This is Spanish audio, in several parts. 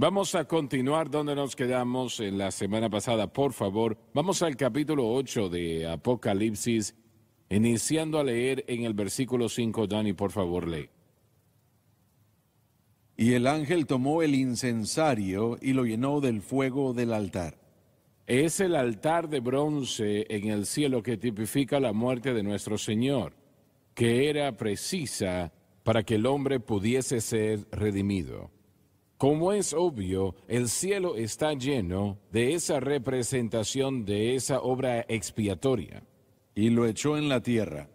vamos a continuar donde nos quedamos en la semana pasada, por favor. Vamos al capítulo 8 de Apocalipsis, iniciando a leer en el versículo 5. Dani, por favor, lee. Y el ángel tomó el incensario y lo llenó del fuego del altar. Es el altar de bronce en el cielo que tipifica la muerte de nuestro Señor, que era precisa para que el hombre pudiese ser redimido. Como es obvio, el cielo está lleno de esa representación de esa obra expiatoria. Y lo echó en la tierra.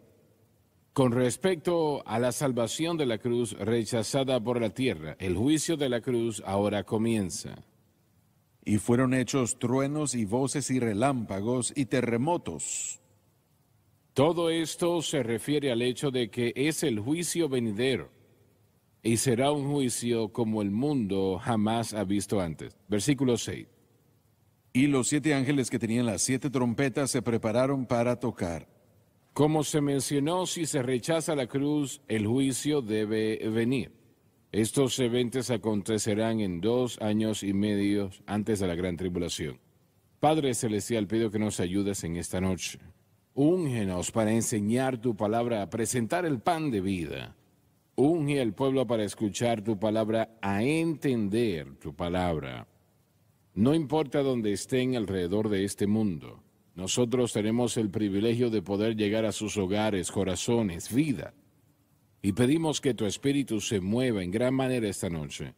Con respecto a la salvación de la cruz rechazada por la tierra, el juicio de la cruz ahora comienza. Y fueron hechos truenos y voces y relámpagos y terremotos. Todo esto se refiere al hecho de que es el juicio venidero y será un juicio como el mundo jamás ha visto antes. Versículo 6. Y los siete ángeles que tenían las siete trompetas se prepararon para tocar. Como se mencionó, si se rechaza la cruz, el juicio debe venir. Estos eventos acontecerán en dos años y medio antes de la gran tribulación. Padre Celestial, pido que nos ayudes en esta noche. Úngenos para enseñar tu palabra, a presentar el pan de vida Unge al pueblo para escuchar tu palabra, a entender tu palabra. No importa dónde estén alrededor de este mundo, nosotros tenemos el privilegio de poder llegar a sus hogares, corazones, vida. Y pedimos que tu espíritu se mueva en gran manera esta noche.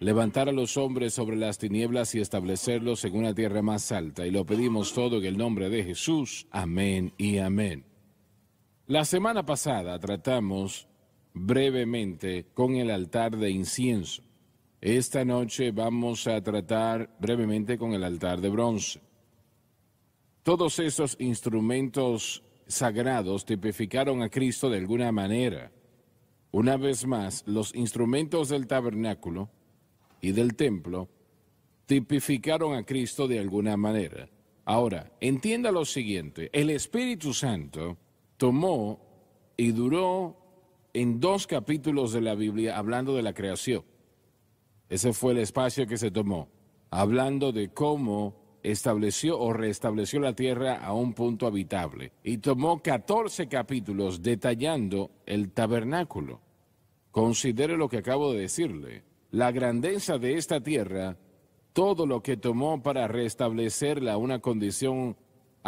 Levantar a los hombres sobre las tinieblas y establecerlos en una tierra más alta. Y lo pedimos todo en el nombre de Jesús. Amén y amén. La semana pasada tratamos brevemente con el altar de incienso. Esta noche vamos a tratar brevemente con el altar de bronce. Todos esos instrumentos sagrados tipificaron a Cristo de alguna manera. Una vez más, los instrumentos del tabernáculo y del templo tipificaron a Cristo de alguna manera. Ahora, entienda lo siguiente, el Espíritu Santo tomó y duró en dos capítulos de la Biblia hablando de la creación. Ese fue el espacio que se tomó, hablando de cómo estableció o restableció la tierra a un punto habitable. Y tomó 14 capítulos detallando el tabernáculo. Considere lo que acabo de decirle. La grandeza de esta tierra, todo lo que tomó para restablecerla a una condición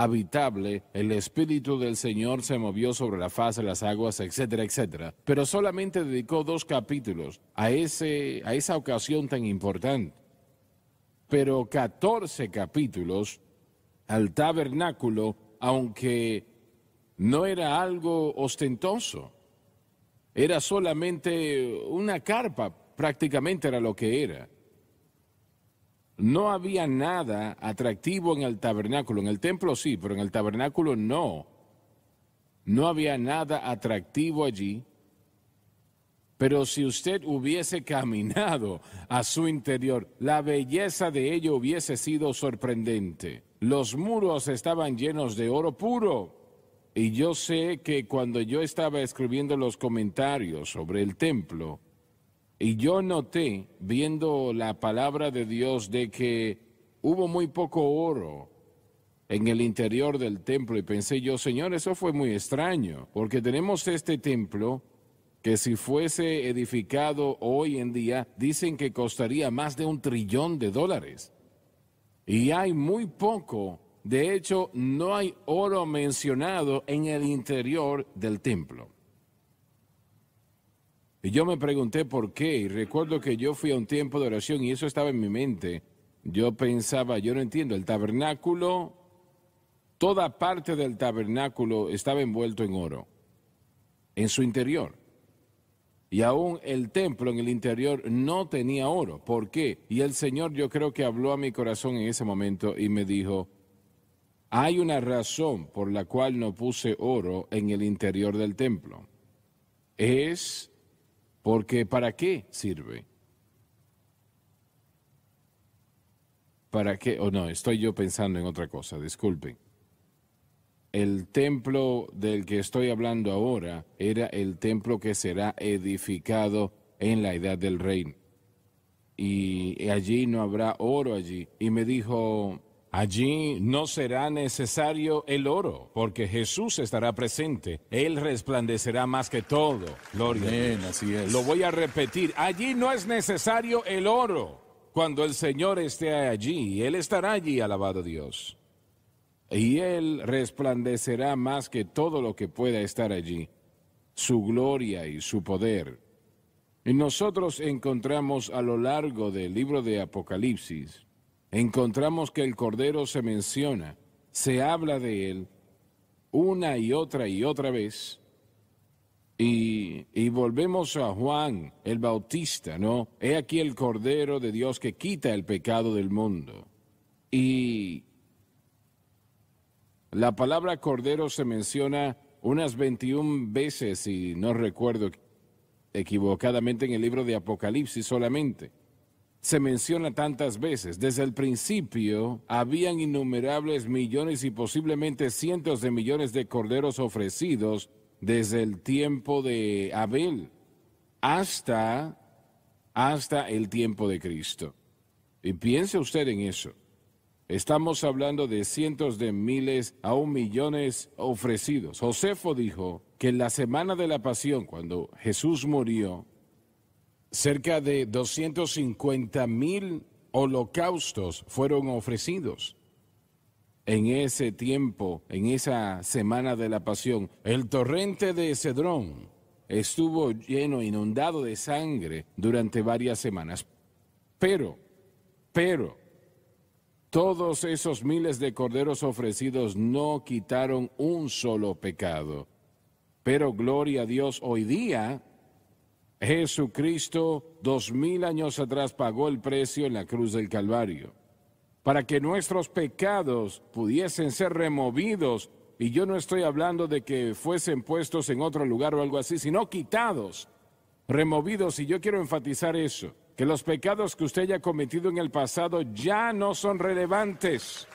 habitable, el Espíritu del Señor se movió sobre la faz de las aguas, etcétera, etcétera. Pero solamente dedicó dos capítulos a, ese, a esa ocasión tan importante. Pero 14 capítulos al tabernáculo, aunque no era algo ostentoso. Era solamente una carpa, prácticamente era lo que era no había nada atractivo en el tabernáculo. En el templo sí, pero en el tabernáculo no. No había nada atractivo allí. Pero si usted hubiese caminado a su interior, la belleza de ello hubiese sido sorprendente. Los muros estaban llenos de oro puro. Y yo sé que cuando yo estaba escribiendo los comentarios sobre el templo, y yo noté, viendo la palabra de Dios, de que hubo muy poco oro en el interior del templo. Y pensé yo, Señor, eso fue muy extraño, porque tenemos este templo que si fuese edificado hoy en día, dicen que costaría más de un trillón de dólares. Y hay muy poco, de hecho, no hay oro mencionado en el interior del templo. Y yo me pregunté por qué, y recuerdo que yo fui a un tiempo de oración y eso estaba en mi mente. Yo pensaba, yo no entiendo, el tabernáculo, toda parte del tabernáculo estaba envuelto en oro, en su interior. Y aún el templo en el interior no tenía oro. ¿Por qué? Y el Señor yo creo que habló a mi corazón en ese momento y me dijo, hay una razón por la cual no puse oro en el interior del templo. Es porque ¿para qué sirve? ¿Para qué? O oh, no, estoy yo pensando en otra cosa, disculpen. El templo del que estoy hablando ahora era el templo que será edificado en la edad del reino. Y allí no habrá oro allí. Y me dijo, Allí no será necesario el oro, porque Jesús estará presente. Él resplandecerá más que todo. Gloria. así Lo voy a repetir. Allí no es necesario el oro. Cuando el Señor esté allí, Él estará allí, alabado Dios. Y Él resplandecerá más que todo lo que pueda estar allí. Su gloria y su poder. Y nosotros encontramos a lo largo del libro de Apocalipsis encontramos que el Cordero se menciona, se habla de él una y otra y otra vez. Y, volvemos a Juan el Bautista, ¿no? He aquí el Cordero de Dios que quita el pecado del mundo. Y la palabra Cordero se menciona unas 21 veces, y no recuerdo equivocadamente, en el libro de Apocalipsis solamente se menciona tantas veces. Desde el principio habían innumerables millones y posiblemente cientos de millones de corderos ofrecidos desde el tiempo de Abel hasta, hasta el tiempo de Cristo. Y piense usted en eso. Estamos hablando de cientos de miles, a un millones ofrecidos. Josefo dijo que en la semana de la pasión, cuando Jesús murió, Cerca de 250 mil holocaustos fueron ofrecidos en ese tiempo, en esa semana de la pasión. El torrente de Cedrón estuvo lleno, inundado de sangre durante varias semanas. Pero, pero, todos esos miles de corderos ofrecidos no quitaron un solo pecado. Pero gloria a Dios, hoy día Jesucristo, dos mil años atrás, pagó el precio en la cruz del Calvario, para que nuestros pecados pudiesen ser removidos. Y yo no estoy hablando de que fuesen puestos en otro lugar o algo así, sino quitados, removidos. Y yo quiero enfatizar eso, que los pecados que usted haya cometido en el pasado ya no son relevantes,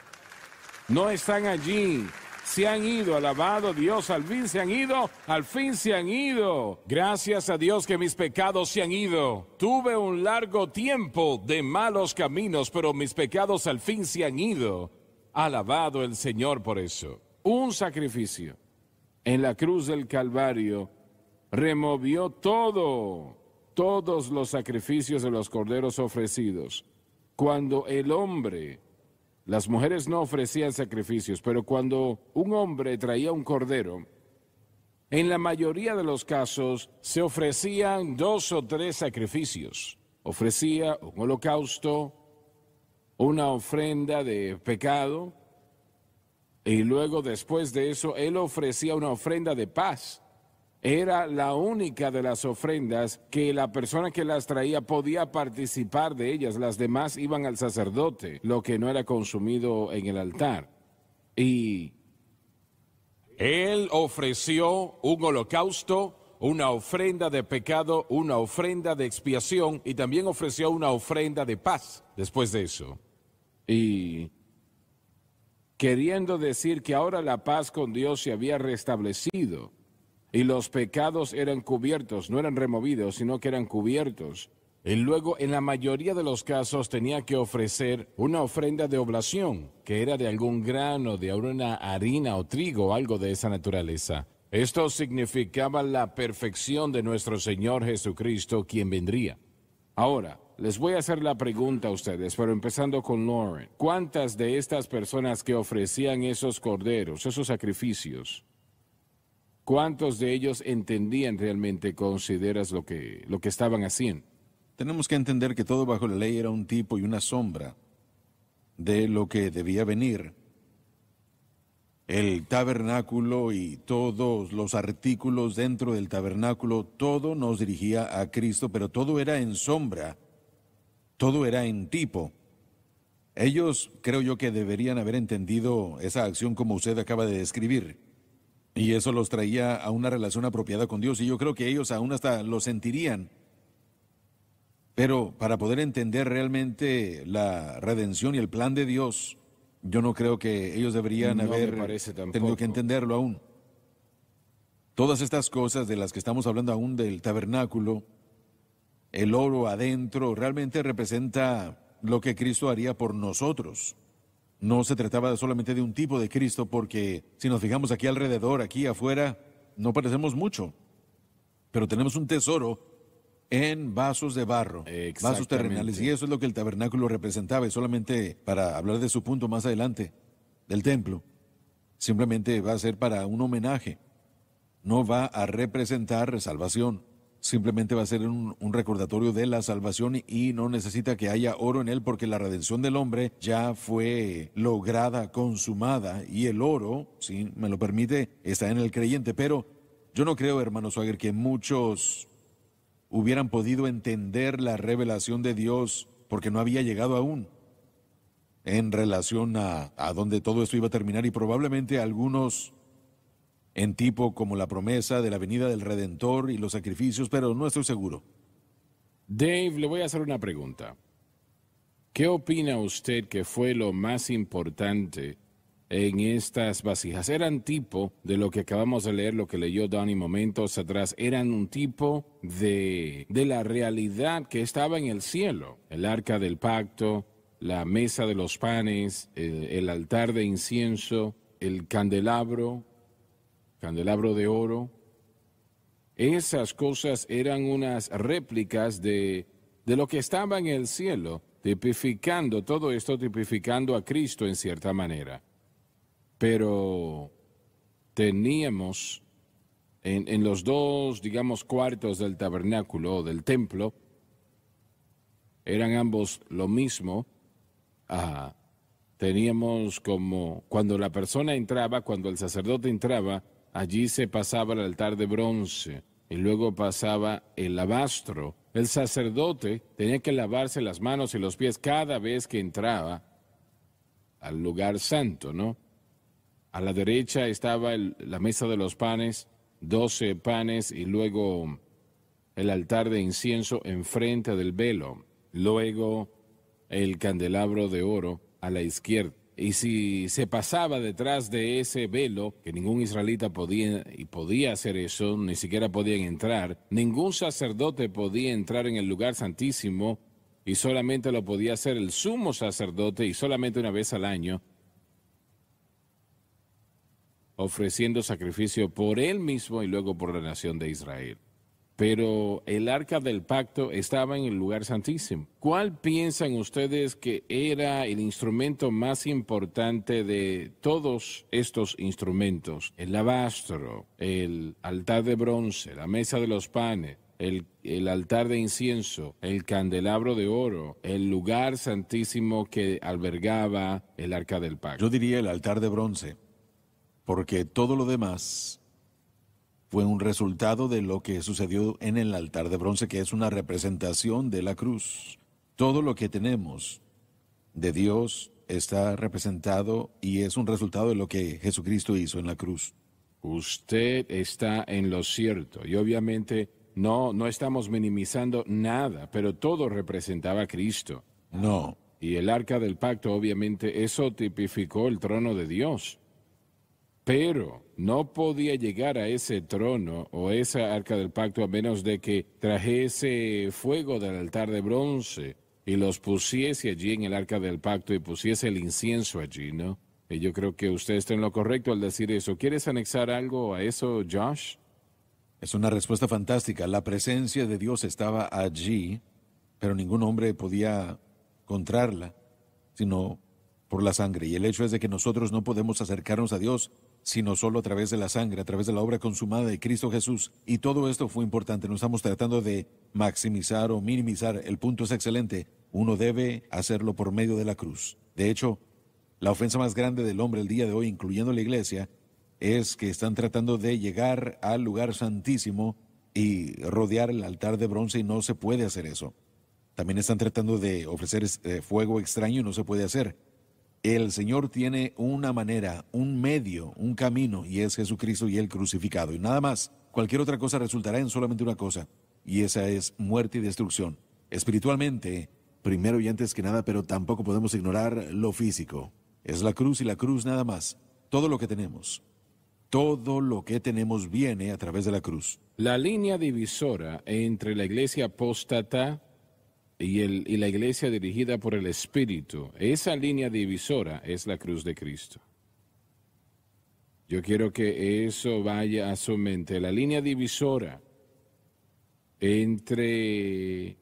no están allí, se han ido, alabado Dios, al fin se han ido, al fin se han ido. Gracias a Dios que mis pecados se han ido. Tuve un largo tiempo de malos caminos, pero mis pecados al fin se han ido. Alabado el Señor por eso. Un sacrificio en la cruz del Calvario removió todo, todos los sacrificios de los corderos ofrecidos. Cuando el hombre las mujeres no ofrecían sacrificios, pero cuando un hombre traía un cordero, en la mayoría de los casos se ofrecían dos o tres sacrificios. Ofrecía un holocausto, una ofrenda de pecado, y luego después de eso él ofrecía una ofrenda de paz era la única de las ofrendas que la persona que las traía podía participar de ellas, las demás iban al sacerdote, lo que no era consumido en el altar. Y él ofreció un holocausto, una ofrenda de pecado, una ofrenda de expiación y también ofreció una ofrenda de paz después de eso. Y queriendo decir que ahora la paz con Dios se había restablecido y los pecados eran cubiertos, no eran removidos, sino que eran cubiertos. Y luego, en la mayoría de los casos, tenía que ofrecer una ofrenda de oblación, que era de algún grano, de alguna harina o trigo, algo de esa naturaleza. Esto significaba la perfección de nuestro Señor Jesucristo, quien vendría. Ahora, les voy a hacer la pregunta a ustedes, pero empezando con Lauren. ¿Cuántas de estas personas que ofrecían esos corderos, esos sacrificios, ¿Cuántos de ellos entendían realmente, consideras, lo que, lo que estaban haciendo? Tenemos que entender que todo bajo la ley era un tipo y una sombra de lo que debía venir. El tabernáculo y todos los artículos dentro del tabernáculo, todo nos dirigía a Cristo, pero todo era en sombra, todo era en tipo. Ellos creo yo que deberían haber entendido esa acción como usted acaba de describir. Y eso los traía a una relación apropiada con Dios y yo creo que ellos aún hasta lo sentirían. Pero para poder entender realmente la redención y el plan de Dios, yo no creo que ellos deberían haber tenido que entenderlo aún. Todas estas cosas de las que estamos hablando aún del tabernáculo, el oro adentro, realmente representa lo que Cristo haría por nosotros no se trataba solamente de un tipo de Cristo, porque si nos fijamos aquí alrededor, aquí afuera, no parecemos mucho, pero tenemos un tesoro en vasos de barro, vasos terrenales, y eso es lo que el tabernáculo representaba, y solamente para hablar de su punto más adelante, del templo, simplemente va a ser para un homenaje, no va a representar salvación simplemente va a ser un, recordatorio de la salvación y no necesita que haya oro en él porque la redención del hombre ya fue lograda, consumada y el oro, si me lo permite, está en el creyente. Pero yo no creo, hermano Swagger, que muchos hubieran podido entender la revelación de Dios porque no había llegado aún en relación a, a dónde todo esto iba a terminar y probablemente algunos en tipo como la promesa de la venida del Redentor y los sacrificios, pero no estoy seguro. Dave, le voy a hacer una pregunta. ¿Qué opina usted que fue lo más importante en estas vasijas? Eran tipo de lo que acabamos de leer, lo que leyó Donnie momentos atrás, eran un tipo de, de la realidad que estaba en el cielo, el arca del pacto, la mesa de los panes, eh, el altar de incienso, el candelabro, candelabro de oro. Esas cosas eran unas réplicas de, lo que estaba en el cielo, tipificando todo esto, tipificando a Cristo en cierta manera. Pero teníamos en, en, los dos, digamos, cuartos del tabernáculo o del templo, eran ambos lo mismo. Ah, teníamos como cuando la persona entraba, cuando el sacerdote entraba, Allí se pasaba el altar de bronce y luego pasaba el lavastro. El sacerdote tenía que lavarse las manos y los pies cada vez que entraba al lugar santo, ¿no? A la derecha estaba la mesa de los panes, doce panes y luego el altar de incienso enfrente del velo, luego el candelabro de oro a la izquierda. Y si se pasaba detrás de ese velo, que ningún israelita podía, y podía hacer eso, ni siquiera podían entrar, ningún sacerdote podía entrar en el lugar santísimo y solamente lo podía hacer el sumo sacerdote y solamente una vez al año, ofreciendo sacrificio por él mismo y luego por la nación de Israel pero el arca del pacto estaba en el lugar santísimo. ¿Cuál piensan ustedes que era el instrumento más importante de todos estos instrumentos? El lavastro, el altar de bronce, la mesa de los panes, el, el, altar de incienso, el candelabro de oro, el lugar santísimo que albergaba el arca del pacto. Yo diría el altar de bronce, porque todo lo demás fue un resultado de lo que sucedió en el altar de bronce, que es una representación de la cruz. Todo lo que tenemos de Dios está representado y es un resultado de lo que Jesucristo hizo en la cruz. Usted está en lo cierto y obviamente no, no estamos minimizando nada, pero todo representaba a Cristo. No. Y el arca del pacto obviamente eso tipificó el trono de Dios pero no podía llegar a ese trono o esa arca del pacto a menos de que trajese fuego del altar de bronce y los pusiese allí en el arca del pacto y pusiese el incienso allí, ¿no? Y yo creo que usted está en lo correcto al decir eso. ¿Quieres anexar algo a eso, Josh? Es una respuesta fantástica. La presencia de Dios estaba allí, pero ningún hombre podía contrarla, sino por la sangre. Y el hecho es de que nosotros no podemos acercarnos a Dios sino solo a través de la sangre, a través de la obra consumada de Cristo Jesús. Y todo esto fue importante. No estamos tratando de maximizar o minimizar. El punto es excelente. Uno debe hacerlo por medio de la cruz. De hecho, la ofensa más grande del hombre el día de hoy, incluyendo la iglesia, es que están tratando de llegar al lugar santísimo y rodear el altar de bronce y no se puede hacer eso. También están tratando de ofrecer eh, fuego extraño y no se puede hacer. El Señor tiene una manera, un medio, un camino, y es Jesucristo y el crucificado. Y nada más, cualquier otra cosa resultará en solamente una cosa, y esa es muerte y destrucción. Espiritualmente, primero y antes que nada, pero tampoco podemos ignorar lo físico. Es la cruz y la cruz nada más, todo lo que tenemos. Todo lo que tenemos viene a través de la cruz. La línea divisora entre la iglesia apóstata y, el, y la iglesia dirigida por el Espíritu. Esa línea divisora es la cruz de Cristo. Yo quiero que eso vaya a su mente. La línea divisora entre,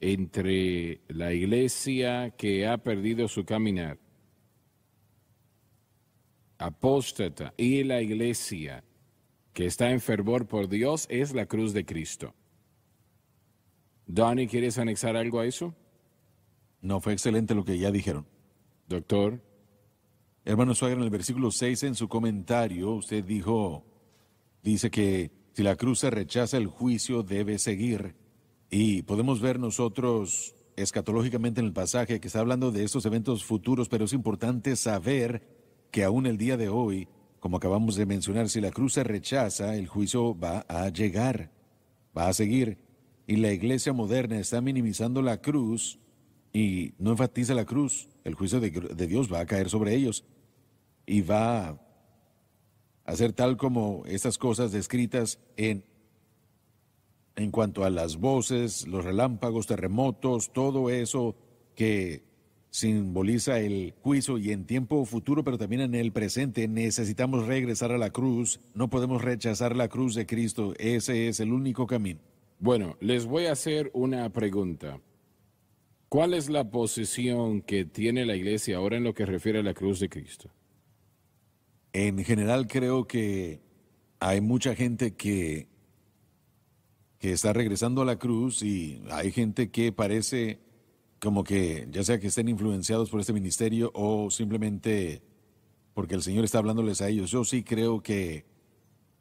entre la iglesia que ha perdido su caminar, apóstata, y la iglesia que está en fervor por Dios es la cruz de Cristo. Donnie, ¿quieres anexar algo a eso? No, fue excelente lo que ya dijeron. Doctor. Hermano Suárez, en el versículo 6, en su comentario, usted dijo, dice que si la cruz se rechaza, el juicio debe seguir. Y podemos ver nosotros escatológicamente en el pasaje que está hablando de estos eventos futuros, pero es importante saber que aún el día de hoy, como acabamos de mencionar, si la cruz se rechaza, el juicio va a llegar, va a seguir y la iglesia moderna está minimizando la cruz y no enfatiza la cruz, el juicio de, Dios va a caer sobre ellos y va a ser tal como estas cosas descritas en, en cuanto a las voces, los relámpagos, terremotos, todo eso que simboliza el juicio y en tiempo futuro, pero también en el presente. Necesitamos regresar a la cruz, no podemos rechazar la cruz de Cristo, ese es el único camino. Bueno, les voy a hacer una pregunta. ¿Cuál es la posición que tiene la iglesia ahora en lo que refiere a la cruz de Cristo? En general creo que hay mucha gente que, que está regresando a la cruz y hay gente que parece como que ya sea que estén influenciados por este ministerio o simplemente porque el Señor está hablándoles a ellos. Yo sí creo que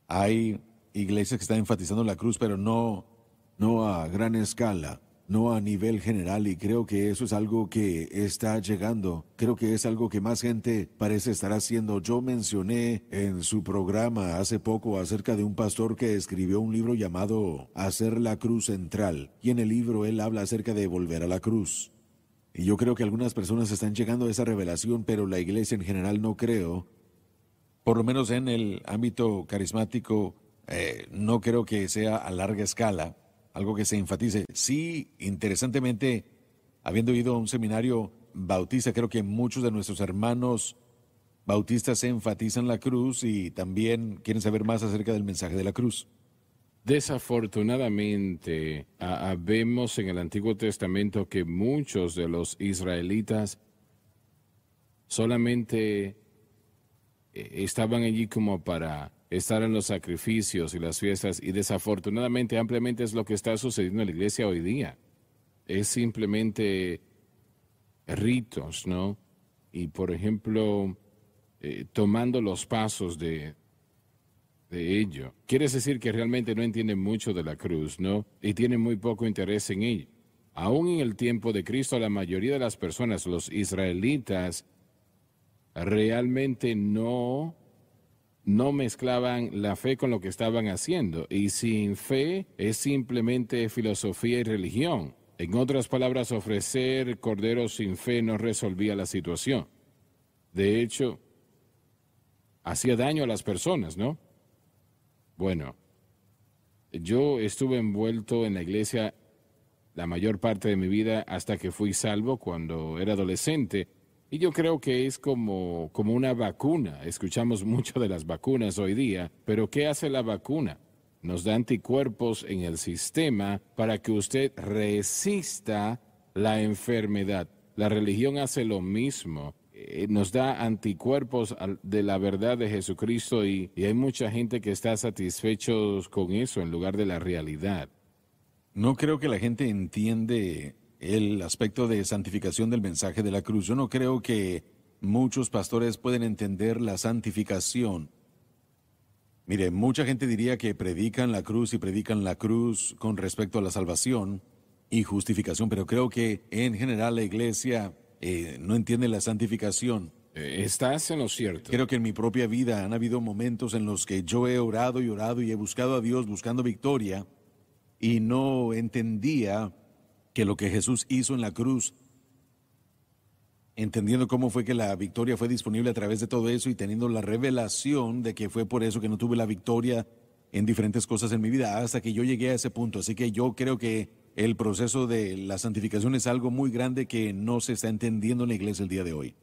hay iglesias que están enfatizando la cruz, pero no no a gran escala, no a nivel general y creo que eso es algo que está llegando, creo que es algo que más gente parece estar haciendo. Yo mencioné en su programa hace poco acerca de un pastor que escribió un libro llamado Hacer la Cruz Central y en el libro él habla acerca de volver a la cruz. Y yo creo que algunas personas están llegando a esa revelación, pero la iglesia en general no creo, por lo menos en el ámbito carismático, eh, no creo que sea a larga escala algo que se enfatice. Sí, interesantemente, habiendo ido a un seminario bautista, creo que muchos de nuestros hermanos bautistas enfatizan la cruz y también quieren saber más acerca del mensaje de la cruz. Desafortunadamente, vemos en el Antiguo Testamento que muchos de los israelitas solamente eh, estaban allí como para estar en los sacrificios y las fiestas y desafortunadamente ampliamente es lo que está sucediendo en la iglesia hoy día. Es simplemente ritos, ¿no? Y por ejemplo, eh, tomando los pasos de, de ello. Quiere decir que realmente no entienden mucho de la cruz, ¿no? Y tienen muy poco interés en ello. Aún en el tiempo de Cristo, la mayoría de las personas, los israelitas, realmente no no mezclaban la fe con lo que estaban haciendo. Y sin fe es simplemente filosofía y religión. En otras palabras, ofrecer corderos sin fe no resolvía la situación. De hecho, hacía daño a las personas, ¿no? Bueno, yo estuve envuelto en la iglesia la mayor parte de mi vida hasta que fui salvo cuando era adolescente y yo creo que es como, como una vacuna. Escuchamos mucho de las vacunas hoy día, pero ¿qué hace la vacuna? Nos da anticuerpos en el sistema para que usted resista la enfermedad. La religión hace lo mismo. Eh, nos da anticuerpos de la verdad de Jesucristo y, hay mucha gente que está satisfechos con eso en lugar de la realidad. No creo que la gente entiende el aspecto de santificación del mensaje de la cruz. Yo no creo que muchos pastores pueden entender la santificación. Mire, mucha gente diría que predican la cruz y predican la cruz con respecto a la salvación y justificación, pero creo que en general la iglesia eh, no entiende la santificación. Eh, Estás en lo cierto. Creo que en mi propia vida han habido momentos en los que yo he orado y orado y he buscado a Dios buscando victoria y no entendía que lo que Jesús hizo en la cruz, entendiendo cómo fue que la victoria fue disponible a través de todo eso y teniendo la revelación de que fue por eso que no tuve la victoria en diferentes cosas en mi vida hasta que yo llegué a ese punto. Así que yo creo que el proceso de la santificación es algo muy grande que no se está entendiendo en la iglesia el día de hoy.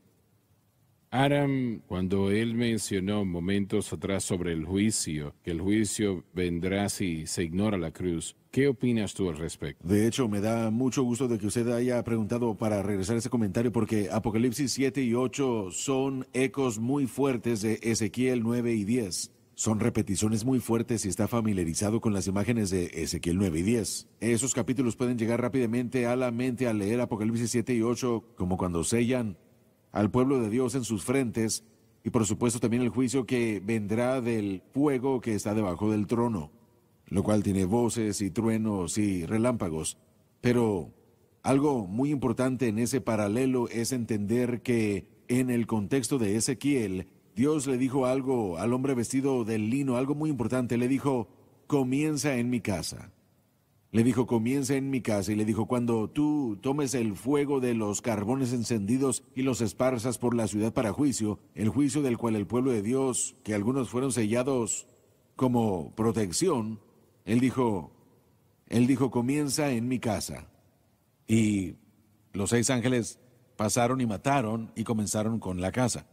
Aram, cuando él mencionó momentos atrás sobre el juicio, que el juicio vendrá si se ignora la cruz, ¿qué opinas tú al respecto? De hecho, me da mucho gusto de que usted haya preguntado para regresar ese comentario, porque Apocalipsis 7 y 8 son ecos muy fuertes de Ezequiel 9 y 10. Son repeticiones muy fuertes y está familiarizado con las imágenes de Ezequiel 9 y 10. Esos capítulos pueden llegar rápidamente a la mente al leer Apocalipsis 7 y 8, como cuando sellan al pueblo de Dios en sus frentes y por supuesto también el juicio que vendrá del fuego que está debajo del trono, lo cual tiene voces y truenos y relámpagos. Pero algo muy importante en ese paralelo es entender que en el contexto de Ezequiel, Dios le dijo algo al hombre vestido de lino, algo muy importante, le dijo, comienza en mi casa. Le dijo, comienza en mi casa. Y le dijo, cuando tú tomes el fuego de los carbones encendidos y los esparzas por la ciudad para juicio, el juicio del cual el pueblo de Dios, que algunos fueron sellados como protección, él dijo, él dijo, comienza en mi casa. Y los seis ángeles pasaron y mataron y comenzaron con la casa.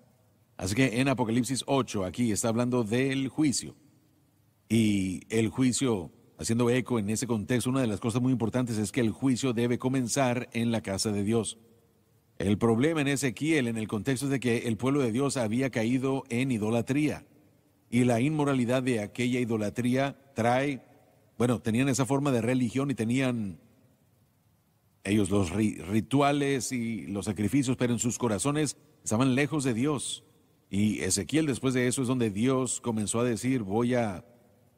Así que en Apocalipsis 8 aquí está hablando del juicio. Y el juicio Haciendo eco en ese contexto, una de las cosas muy importantes es que el juicio debe comenzar en la casa de Dios. El problema en Ezequiel, en el contexto de que el pueblo de Dios había caído en idolatría y la inmoralidad de aquella idolatría trae, bueno, tenían esa forma de religión y tenían ellos los rituales y los sacrificios, pero en sus corazones estaban lejos de Dios. Y Ezequiel después de eso es donde Dios comenzó a decir, voy a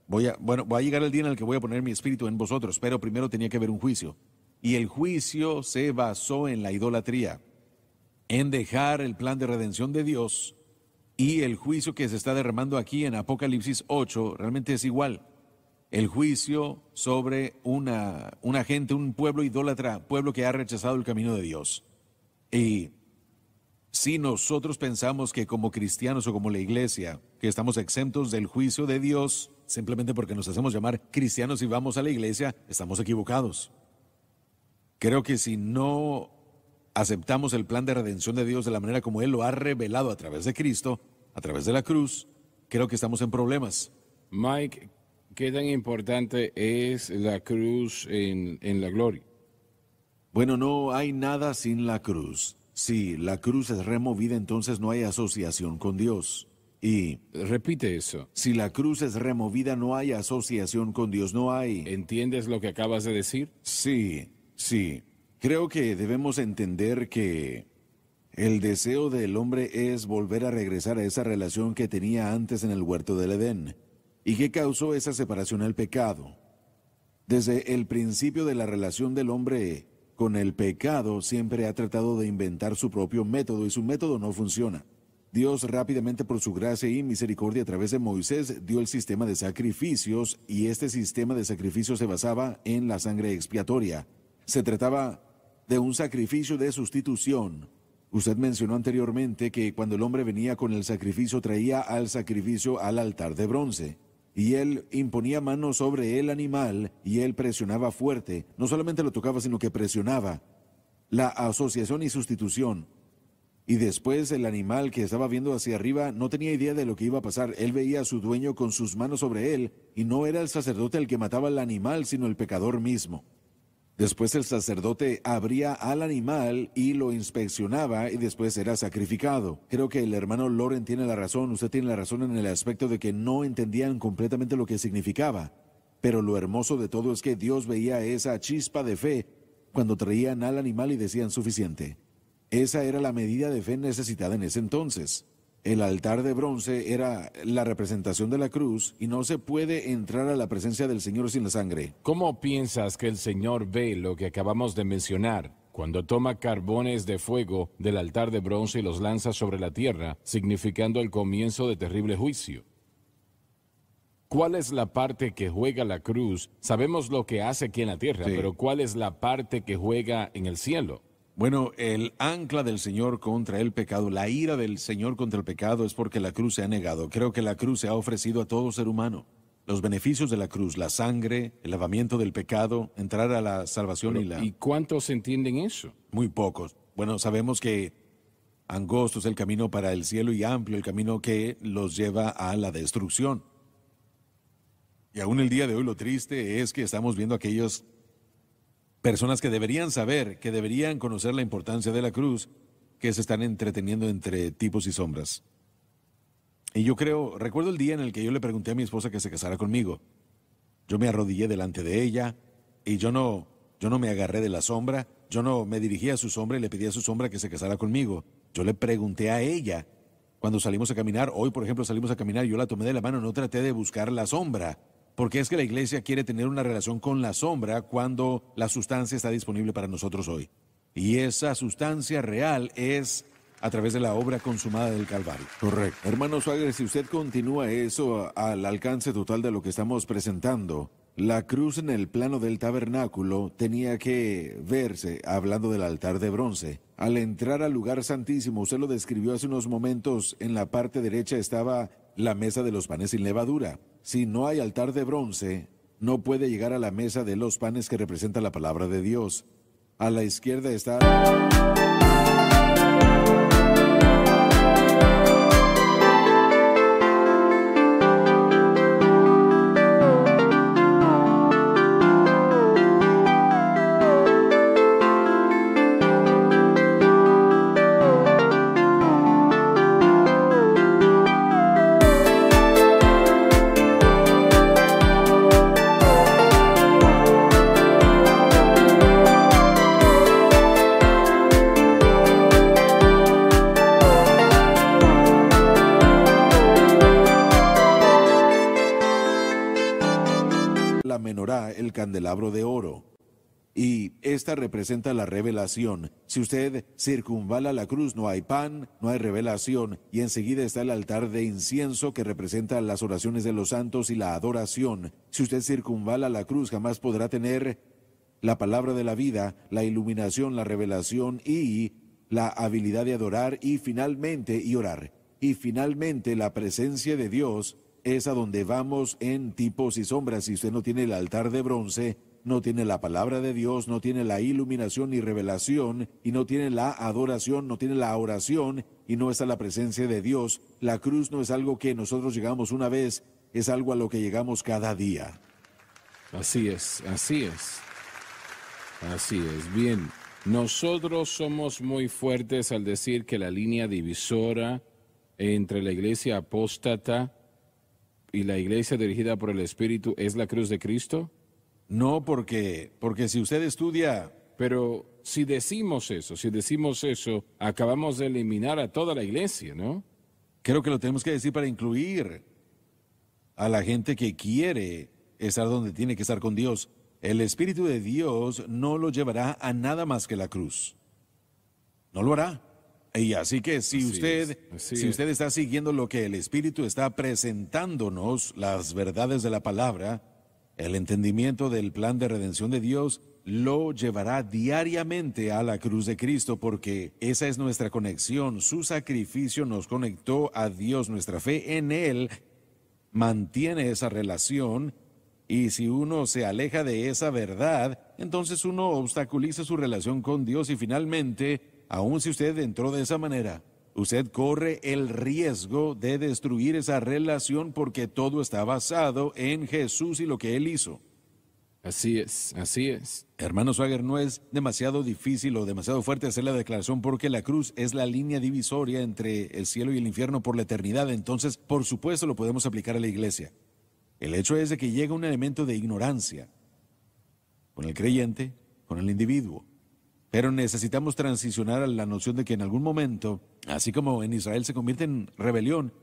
Voy a, bueno, va a llegar el día en el que voy a poner mi espíritu en vosotros, pero primero tenía que haber un juicio. Y el juicio se basó en la idolatría, en dejar el plan de redención de Dios y el juicio que se está derramando aquí en Apocalipsis 8 realmente es igual. El juicio sobre una, una gente, un pueblo idólatra, pueblo que ha rechazado el camino de Dios. Y si nosotros pensamos que como cristianos o como la iglesia, que estamos exentos del juicio de Dios, simplemente porque nos hacemos llamar cristianos y vamos a la iglesia, estamos equivocados. Creo que si no aceptamos el plan de redención de Dios de la manera como Él lo ha revelado a través de Cristo, a través de la cruz, creo que estamos en problemas. Mike, ¿qué tan importante es la cruz en, en la gloria? Bueno, no hay nada sin la cruz. Si la cruz es removida, entonces no hay asociación con Dios. Y repite eso. Si la cruz es removida, no hay asociación con Dios, no hay. ¿Entiendes lo que acabas de decir? Sí, sí. Creo que debemos entender que el deseo del hombre es volver a regresar a esa relación que tenía antes en el huerto del Edén y qué causó esa separación al pecado. Desde el principio de la relación del hombre con el pecado siempre ha tratado de inventar su propio método y su método no funciona. Dios rápidamente por su gracia y misericordia a través de Moisés dio el sistema de sacrificios y este sistema de sacrificios se basaba en la sangre expiatoria. Se trataba de un sacrificio de sustitución. Usted mencionó anteriormente que cuando el hombre venía con el sacrificio traía al sacrificio al altar de bronce y él imponía mano sobre el animal y él presionaba fuerte. No solamente lo tocaba, sino que presionaba. La asociación y sustitución y después el animal que estaba viendo hacia arriba no tenía idea de lo que iba a pasar. Él veía a su dueño con sus manos sobre él, y no era el sacerdote el que mataba al animal, sino el pecador mismo. Después el sacerdote abría al animal y lo inspeccionaba y después era sacrificado. Creo que el hermano Loren tiene la razón, usted tiene la razón en el aspecto de que no entendían completamente lo que significaba. Pero lo hermoso de todo es que Dios veía esa chispa de fe cuando traían al animal y decían suficiente. Esa era la medida de fe necesitada en ese entonces. El altar de bronce era la representación de la cruz y no se puede entrar a la presencia del Señor sin la sangre. ¿Cómo piensas que el Señor ve lo que acabamos de mencionar? Cuando toma carbones de fuego del altar de bronce y los lanza sobre la tierra, significando el comienzo de terrible juicio. ¿Cuál es la parte que juega la cruz? Sabemos lo que hace aquí en la tierra, pero ¿cuál es la parte que juega en el cielo? Bueno, el ancla del Señor contra el pecado, la ira del Señor contra el pecado es porque la cruz se ha negado. Creo que la cruz se ha ofrecido a todo ser humano. Los beneficios de la cruz, la sangre, el lavamiento del pecado, entrar a la salvación y la... ¿Y cuántos entienden eso? Muy pocos. Bueno, sabemos que angosto es el camino para el cielo y amplio el camino que los lleva a la destrucción. Y aún el día de hoy lo triste es que estamos viendo aquellos personas que deberían saber, que deberían conocer la importancia de la cruz, que se están entreteniendo entre tipos y sombras. Y yo creo, recuerdo el día en el que yo le pregunté a mi esposa que se casara conmigo. Yo me arrodillé delante de ella y yo no, yo no me agarré de la sombra, yo no me dirigí a su sombra y le pedí a su sombra que se casara conmigo. Yo le pregunté a ella. Cuando salimos a caminar, hoy por ejemplo salimos a caminar, yo la tomé de la mano, no traté de buscar la sombra porque es que la iglesia quiere tener una relación con la sombra cuando la sustancia está disponible para nosotros hoy. Y esa sustancia real es a través de la obra consumada del Calvario. Correcto. Hermano Suárez, si usted continúa eso al alcance total de lo que estamos presentando, la cruz en el plano del tabernáculo tenía que verse, hablando del altar de bronce. Al entrar al lugar santísimo, usted lo describió hace unos momentos, en la parte derecha estaba la mesa de los panes sin levadura. Si no hay altar de bronce, no puede llegar a la mesa de los panes que representa la palabra de Dios. A la izquierda está... representa la revelación. Si usted circunvala la cruz, no hay pan, no hay revelación, y enseguida está el altar de incienso que representa las oraciones de los santos y la adoración. Si usted circunvala la cruz, jamás podrá tener la palabra de la vida, la iluminación, la revelación y la habilidad de adorar y finalmente y orar. Y finalmente la presencia de Dios es a donde vamos en tipos y sombras. Si usted no tiene el altar de bronce, no tiene la palabra de Dios, no tiene la iluminación y revelación, y no tiene la adoración, no tiene la oración, y no está la presencia de Dios, la cruz no es algo que nosotros llegamos una vez, es algo a lo que llegamos cada día. Así es, así es. Así es, bien. Nosotros somos muy fuertes al decir que la línea divisora entre la iglesia apóstata y la iglesia dirigida por el Espíritu es la cruz de Cristo. No, porque, porque si usted estudia, pero si decimos eso, si decimos eso, acabamos de eliminar a toda la iglesia, ¿no? Creo que lo tenemos que decir para incluir a la gente que quiere estar donde tiene que estar con Dios. El Espíritu de Dios no lo llevará a nada más que la cruz. No lo hará. Y así que si usted, si usted está siguiendo lo que el Espíritu está presentándonos, las verdades de la palabra, el entendimiento del plan de redención de Dios lo llevará diariamente a la cruz de Cristo porque esa es nuestra conexión. Su sacrificio nos conectó a Dios, nuestra fe en Él mantiene esa relación y si uno se aleja de esa verdad, entonces uno obstaculiza su relación con Dios y finalmente, aun si usted entró de esa manera, usted corre el riesgo de destruir esa relación porque todo está basado en Jesús y lo que Él hizo. Así es, así es. Hermano Swagger, no es demasiado difícil o demasiado fuerte hacer la declaración porque la cruz es la línea divisoria entre el cielo y el infierno por la eternidad, entonces por supuesto lo podemos aplicar a la iglesia. El hecho es de que llega un elemento de ignorancia con el creyente, con el individuo. Pero necesitamos transicionar a la noción de que en algún momento, así como en Israel se convierte en rebelión,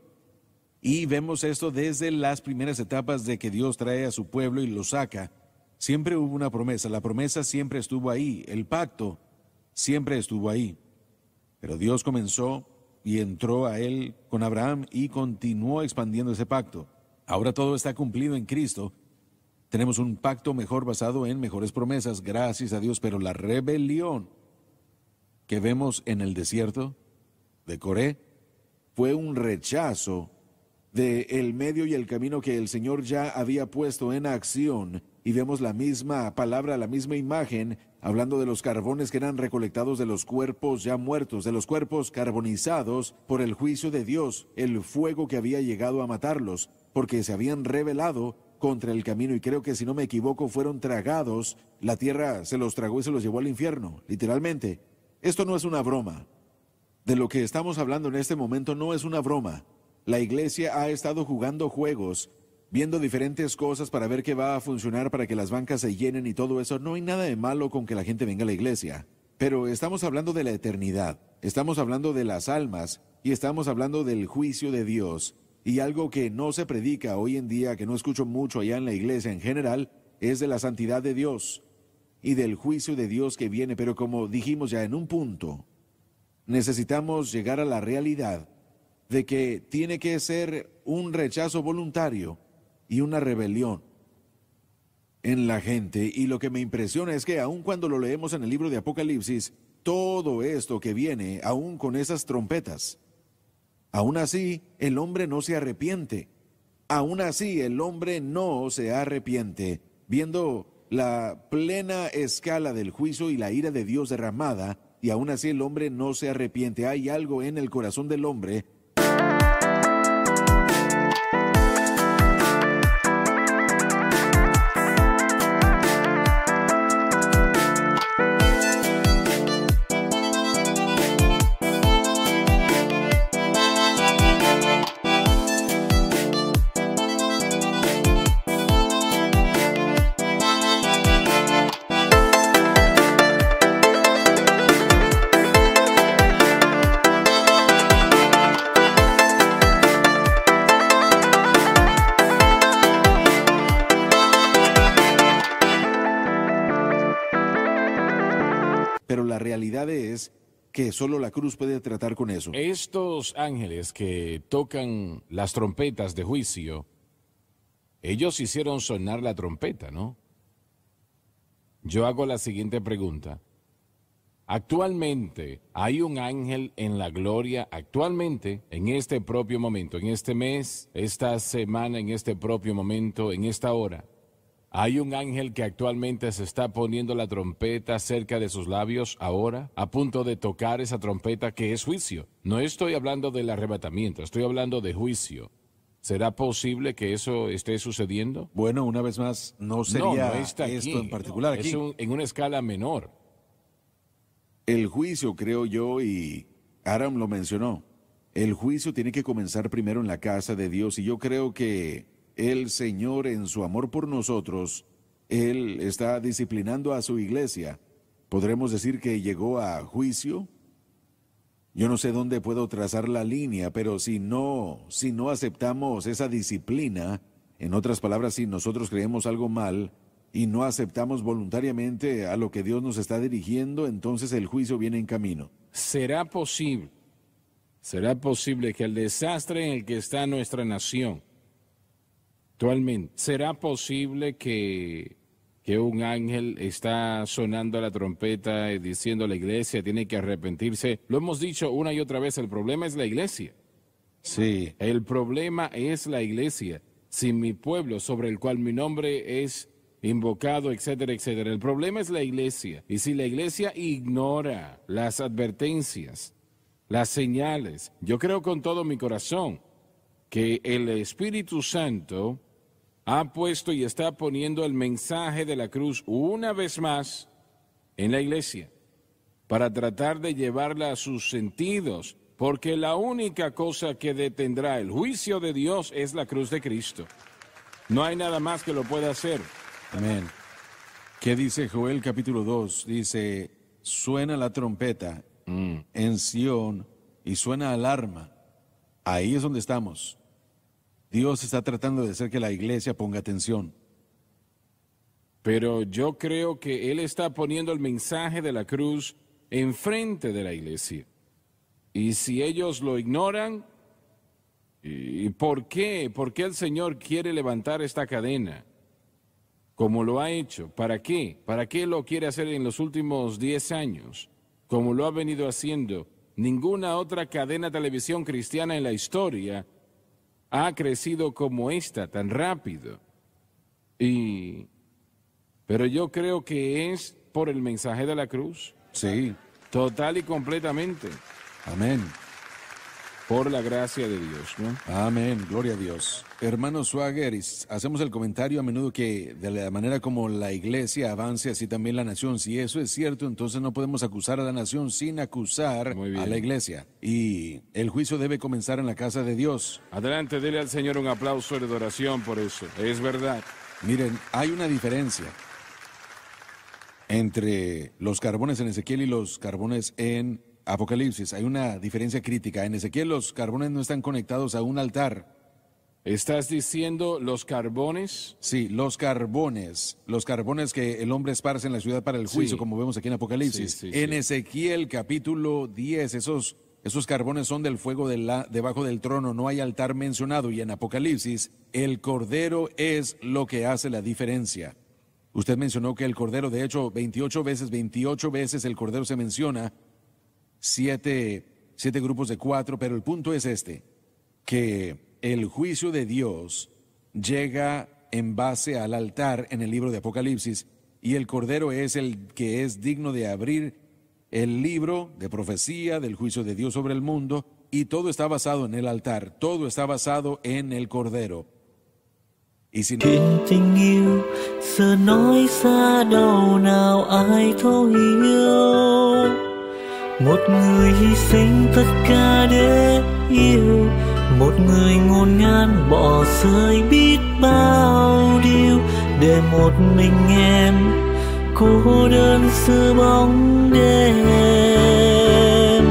y vemos esto desde las primeras etapas de que Dios trae a su pueblo y lo saca, siempre hubo una promesa, la promesa siempre estuvo ahí, el pacto siempre estuvo ahí. Pero Dios comenzó y entró a él con Abraham y continuó expandiendo ese pacto. Ahora todo está cumplido en Cristo tenemos un pacto mejor basado en mejores promesas, gracias a Dios, pero la rebelión que vemos en el desierto de Coré fue un rechazo de el medio y el camino que el Señor ya había puesto en acción y vemos la misma palabra, la misma imagen, hablando de los carbones que eran recolectados de los cuerpos ya muertos, de los cuerpos carbonizados por el juicio de Dios, el fuego que había llegado a matarlos, porque se habían revelado contra el camino y creo que si no me equivoco fueron tragados, la tierra se los tragó y se los llevó al infierno, literalmente. Esto no es una broma. De lo que estamos hablando en este momento no es una broma. La iglesia ha estado jugando juegos, viendo diferentes cosas para ver qué va a funcionar para que las bancas se llenen y todo eso. No hay nada de malo con que la gente venga a la iglesia. Pero estamos hablando de la eternidad, estamos hablando de las almas y estamos hablando del juicio de Dios. Y algo que no se predica hoy en día, que no escucho mucho allá en la iglesia en general, es de la santidad de Dios y del juicio de Dios que viene. Pero como dijimos ya en un punto, necesitamos llegar a la realidad de que tiene que ser un rechazo voluntario y una rebelión en la gente. Y lo que me impresiona es que aun cuando lo leemos en el libro de Apocalipsis, todo esto que viene, aún con esas trompetas, Aún así, el hombre no se arrepiente. Aún así, el hombre no se arrepiente. Viendo la plena escala del juicio y la ira de Dios derramada, y aún así el hombre no se arrepiente. Hay algo en el corazón del hombre pero la realidad es que solo la cruz puede tratar con eso. Estos ángeles que tocan las trompetas de juicio, ellos hicieron sonar la trompeta, ¿no? Yo hago la siguiente pregunta. Actualmente hay un ángel en la gloria, actualmente, en este propio momento, en este mes, esta semana, en este propio momento, en esta hora. ¿Hay un ángel que actualmente se está poniendo la trompeta cerca de sus labios ahora, a punto de tocar esa trompeta que es juicio? No estoy hablando del arrebatamiento, estoy hablando de juicio. ¿Será posible que eso esté sucediendo? Bueno, una vez más, no sería esto en particular. aquí. Es en una escala menor. El juicio, creo yo, y Aram lo mencionó, el juicio tiene que comenzar primero en la casa de Dios y yo creo que el Señor en su amor por nosotros, Él está disciplinando a su iglesia. ¿Podremos decir que llegó a juicio? Yo no sé dónde puedo trazar la línea, pero si no, si no aceptamos esa disciplina, en otras palabras, si nosotros creemos algo mal y no aceptamos voluntariamente a lo que Dios nos está dirigiendo, entonces el juicio viene en camino. ¿Será posible? ¿Será posible que el desastre en el que está nuestra nación actualmente. ¿Será posible que, un ángel está sonando la trompeta y diciendo la iglesia tiene que arrepentirse? Lo hemos dicho una y otra vez, el problema es la iglesia. Sí. El problema es la iglesia. Si mi pueblo, sobre el cual mi nombre es invocado, etcétera, etcétera. El problema es la iglesia. Y si la iglesia ignora las advertencias, las señales, yo creo con todo mi corazón que el Espíritu Santo ha puesto y está poniendo el mensaje de la cruz una vez más en la iglesia para tratar de llevarla a sus sentidos, porque la única cosa que detendrá el juicio de Dios es la cruz de Cristo. No hay nada más que lo pueda hacer. Amén. ¿Qué dice Joel capítulo 2? Dice, suena la trompeta mm. en Sión y suena alarma. Ahí es donde estamos. Dios está tratando de hacer que la iglesia ponga atención. Pero yo creo que Él está poniendo el mensaje de la cruz enfrente de la iglesia. Y si ellos lo ignoran, ¿y por qué? ¿Por qué el Señor quiere levantar esta cadena? Como lo ha hecho. ¿Para qué? ¿Para qué lo quiere hacer en los últimos diez años? Como lo ha venido haciendo. Ninguna otra cadena televisión cristiana en la historia ha crecido como esta, tan rápido. Y, pero yo creo que es por el mensaje de la cruz. Sí. Total y completamente. Amén por la gracia de Dios. ¿no? Amén, gloria a Dios. Hermano Swagger, hacemos el comentario a menudo que de la manera como la iglesia avance, así también la nación. Si eso es cierto, entonces no podemos acusar a la nación sin acusar a la iglesia. Y el juicio debe comenzar en la casa de Dios. Adelante, dele al Señor un aplauso de oración por eso. Es verdad. Miren, hay una diferencia entre los carbones en Ezequiel y los carbones en Apocalipsis, hay una diferencia crítica. En Ezequiel los carbones no están conectados a un altar. ¿Estás diciendo los carbones? Sí, los carbones. Los carbones que el hombre esparce en la ciudad para el juicio, como vemos aquí en Apocalipsis. en Ezequiel capítulo 10, esos, esos carbones son del fuego debajo del trono, no hay altar mencionado. Y en Apocalipsis, el cordero es lo que hace la diferencia. Usted mencionó que el cordero, de hecho, 28 veces, 28 veces el cordero se menciona siete, siete grupos de cuatro, pero el punto es este, que el juicio de Dios llega en base al altar en el libro de Apocalipsis y el Cordero es el que es digno de abrir el libro de profecía del juicio de Dios sobre el mundo y todo está basado en el altar, todo está basado en el Cordero. Y si một người hy sinh tất cả để yêu một người ngôn ngán bỏ rơi biết bao điều để một mình em cô đơn giữa bóng đêm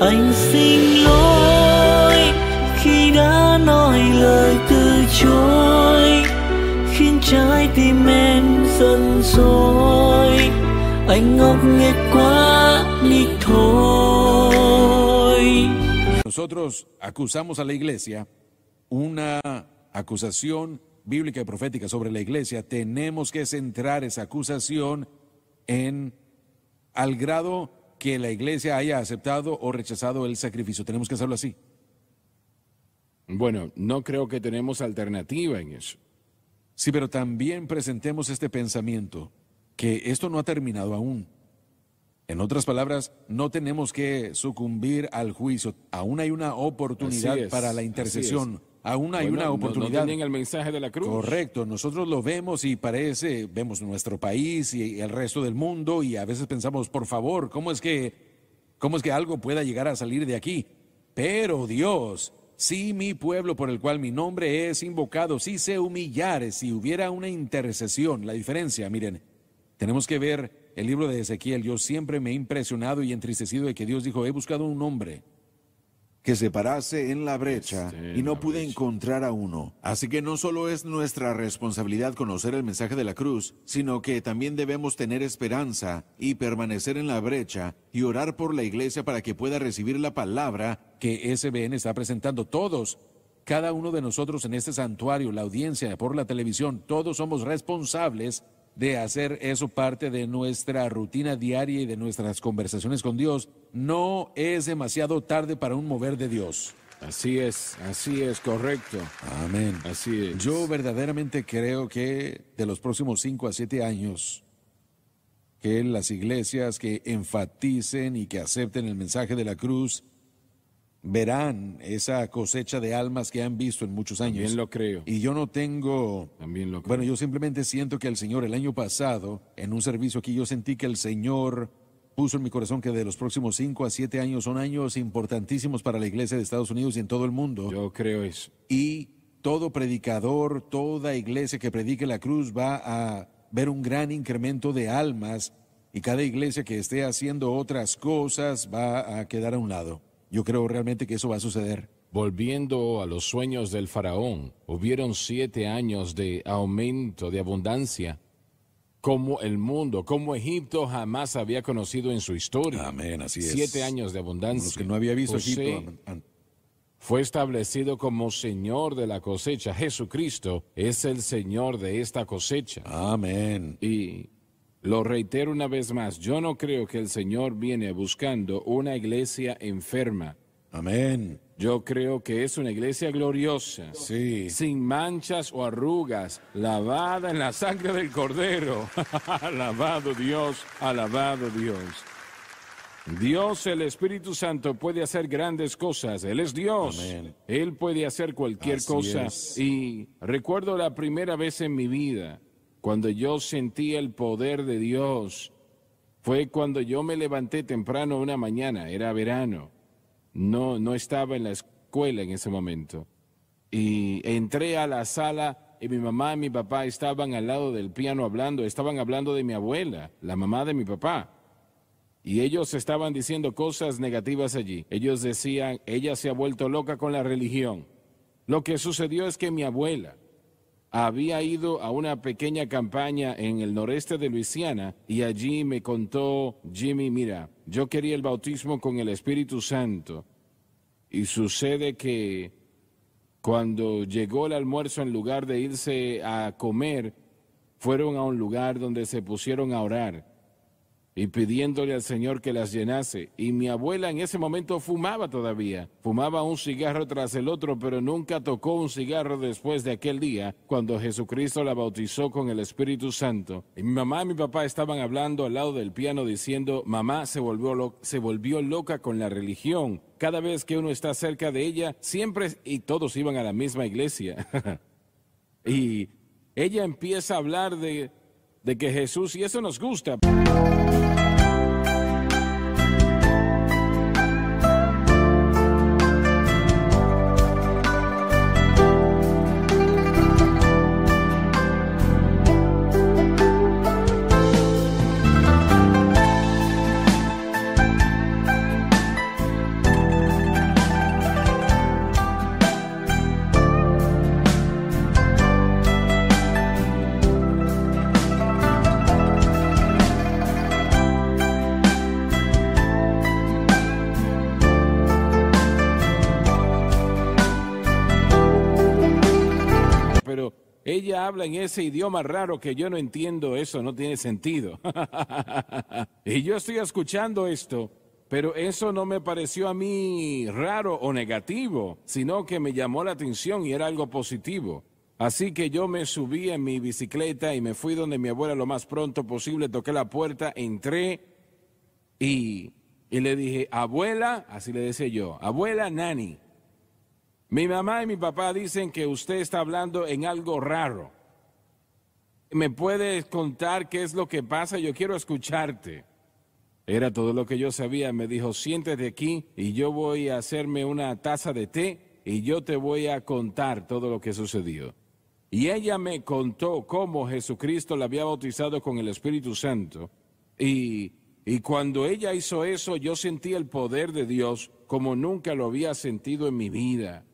anh xin lỗi khi đã nói lời từ chối khiến trái tim em dần dỗi Nosotros acusamos a la iglesia una acusación bíblica y profética sobre la iglesia, tenemos que centrar esa acusación en al grado que la iglesia haya aceptado o rechazado el sacrificio. Tenemos que hacerlo así. Bueno, no creo que tenemos alternativa en eso. Sí, pero también presentemos este pensamiento que esto no ha terminado aún. En otras palabras, no tenemos que sucumbir al juicio. Aún hay una oportunidad para la intercesión. Aún hay una oportunidad. No, el mensaje de la cruz. Correcto. Nosotros lo vemos y parece, vemos nuestro país y el resto del mundo y a veces pensamos, por favor, ¿cómo es que, cómo es que algo pueda llegar a salir de aquí? Pero Dios, si mi pueblo por el cual mi nombre es invocado, si se humillare, si hubiera una intercesión, la diferencia, miren, tenemos que ver el libro de Ezequiel. Yo siempre me he impresionado y entristecido de que Dios dijo, he buscado un hombre que se parase en la brecha este, y no pude encontrar a uno. Así que no solo es nuestra responsabilidad conocer el mensaje de la cruz, sino que también debemos tener esperanza y permanecer en la brecha y orar por la iglesia para que pueda recibir la palabra que SBN está presentando. Todos, cada uno de nosotros en este santuario, la audiencia por la televisión, todos somos responsables de hacer eso parte de nuestra rutina diaria y de nuestras conversaciones con Dios. No es demasiado tarde para un mover de Dios. Así es, así es, correcto. Amén. Así es. Yo verdaderamente creo que de los próximos cinco a siete años, que las iglesias que enfaticen y que acepten el mensaje de la cruz verán esa cosecha de almas que han visto en muchos años. También lo creo. Y yo no tengo... También lo creo. Bueno, yo simplemente siento que el Señor el año pasado, en un servicio aquí, yo sentí que el Señor puso en mi corazón que de los próximos cinco a siete años son años importantísimos para la iglesia de Estados Unidos y en todo el mundo. Yo creo eso. Y todo predicador, toda iglesia que predique la cruz va a ver un gran incremento de almas y cada iglesia que esté haciendo otras cosas va a quedar a un lado. Yo creo realmente que eso va a suceder. Volviendo a los sueños del faraón, hubieron siete años de aumento, de abundancia, como el mundo, como Egipto jamás había conocido en su historia. Amén, así es. Siete años de abundancia. Los que no había visto Egipto. Fue establecido como Señor de la cosecha. Jesucristo es el Señor de esta cosecha. Amén. Y lo reitero una vez más, yo no creo que el Señor viene buscando una iglesia enferma. Amén. Yo creo que es una iglesia gloriosa, sí. sin manchas o arrugas, lavada en la sangre del Cordero. alabado Dios, alabado Dios. Dios, el Espíritu Santo, puede hacer grandes cosas. Él es Dios. Él puede hacer cualquier cosa. Y recuerdo la primera vez en mi vida cuando yo sentí el poder de Dios, fue cuando yo me levanté temprano una mañana, era verano, no, no estaba en la escuela en ese momento. Y entré a la sala y mi mamá y mi papá estaban al lado del piano hablando, estaban hablando de mi abuela, la mamá de mi papá. Y ellos estaban diciendo cosas negativas allí. Ellos decían, ella se ha vuelto loca con la religión. Lo que sucedió es que mi abuela había ido a una pequeña campaña en el noreste de Luisiana y allí me contó Jimmy, mira, yo quería el bautismo con el Espíritu Santo. Y sucede que cuando llegó el almuerzo, en lugar de irse a comer, fueron a un lugar donde se pusieron a orar y pidiéndole al Señor que las llenase. Y mi abuela en ese momento fumaba todavía, fumaba un cigarro tras el otro, pero nunca tocó un cigarro después de aquel día cuando Jesucristo la bautizó con el Espíritu Santo. Y mi mamá y mi papá estaban hablando al lado del piano diciendo, mamá se volvió, se volvió loca con la religión. Cada vez que uno está cerca de ella, siempre y todos iban a la misma iglesia. y ella empieza a hablar de, de que Jesús, y eso nos gusta. habla en ese idioma raro que yo no entiendo, eso no tiene sentido. y yo estoy escuchando esto, pero eso no me pareció a mí raro o negativo, sino que me llamó la atención y era algo positivo. Así que yo me subí en mi bicicleta y me fui donde mi abuela lo más pronto posible, toqué la puerta, entré y, y le dije, abuela, así le decía yo, abuela Nani. Mi mamá y mi papá dicen que usted está hablando en algo raro. ¿Me puedes contar qué es lo que pasa? Yo quiero escucharte. Era todo lo que yo sabía. Me dijo, siéntate aquí y yo voy a hacerme una taza de té y yo te voy a contar todo lo que sucedió. Y ella me contó cómo Jesucristo la había bautizado con el Espíritu Santo. Y, cuando ella hizo eso, yo sentí el poder de Dios como nunca lo había sentido en mi vida.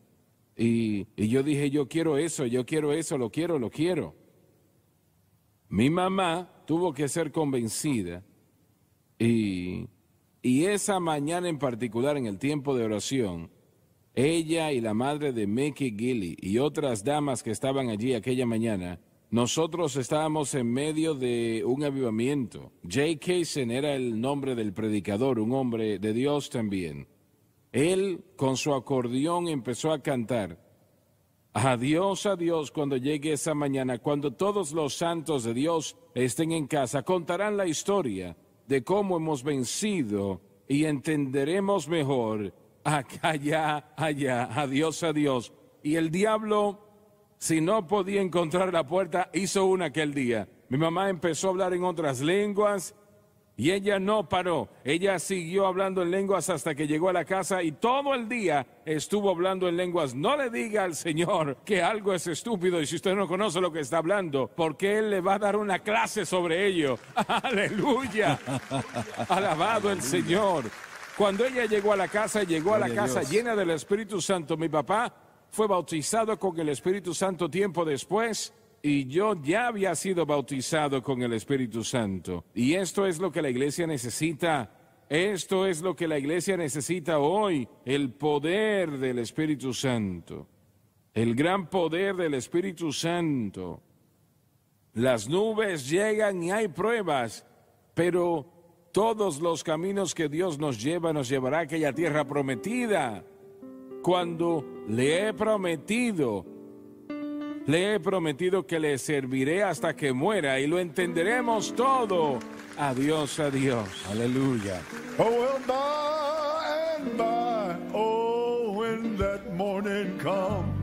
Y, y yo dije, yo quiero eso, yo quiero eso, lo quiero, lo quiero. Mi mamá tuvo que ser convencida y, esa mañana en particular en el tiempo de oración, ella y la madre de Mickey Gilly y otras damas que estaban allí aquella mañana, nosotros estábamos en medio de un avivamiento. Jay Kaysen era el nombre del predicador, un hombre de Dios también. Él con su acordeón empezó a cantar Adiós, adiós cuando llegue esa mañana, cuando todos los santos de Dios estén en casa, contarán la historia de cómo hemos vencido y entenderemos mejor acá, allá, allá, adiós, adiós. Y el diablo, si no podía encontrar la puerta, hizo una aquel día. Mi mamá empezó a hablar en otras lenguas y ella no paró, ella siguió hablando en lenguas hasta que llegó a la casa y todo el día estuvo hablando en lenguas. No le diga al Señor que algo es estúpido y si usted no conoce lo que está hablando, porque Él le va a dar una clase sobre ello. Aleluya. Alabado el Señor. Cuando ella llegó a la casa, llegó a la casa llena del Espíritu Santo. Mi papá fue bautizado con el Espíritu Santo tiempo después y yo ya había sido bautizado con el Espíritu Santo. Y esto es lo que la iglesia necesita. Esto es lo que la iglesia necesita hoy, el poder del Espíritu Santo, el gran poder del Espíritu Santo. Las nubes llegan y hay pruebas, pero todos los caminos que Dios nos lleva nos llevará a aquella tierra prometida. Cuando le he prometido le he prometido que le serviré hasta que muera y lo entenderemos todo. Adiós, adiós. Aleluya. Oh, oh,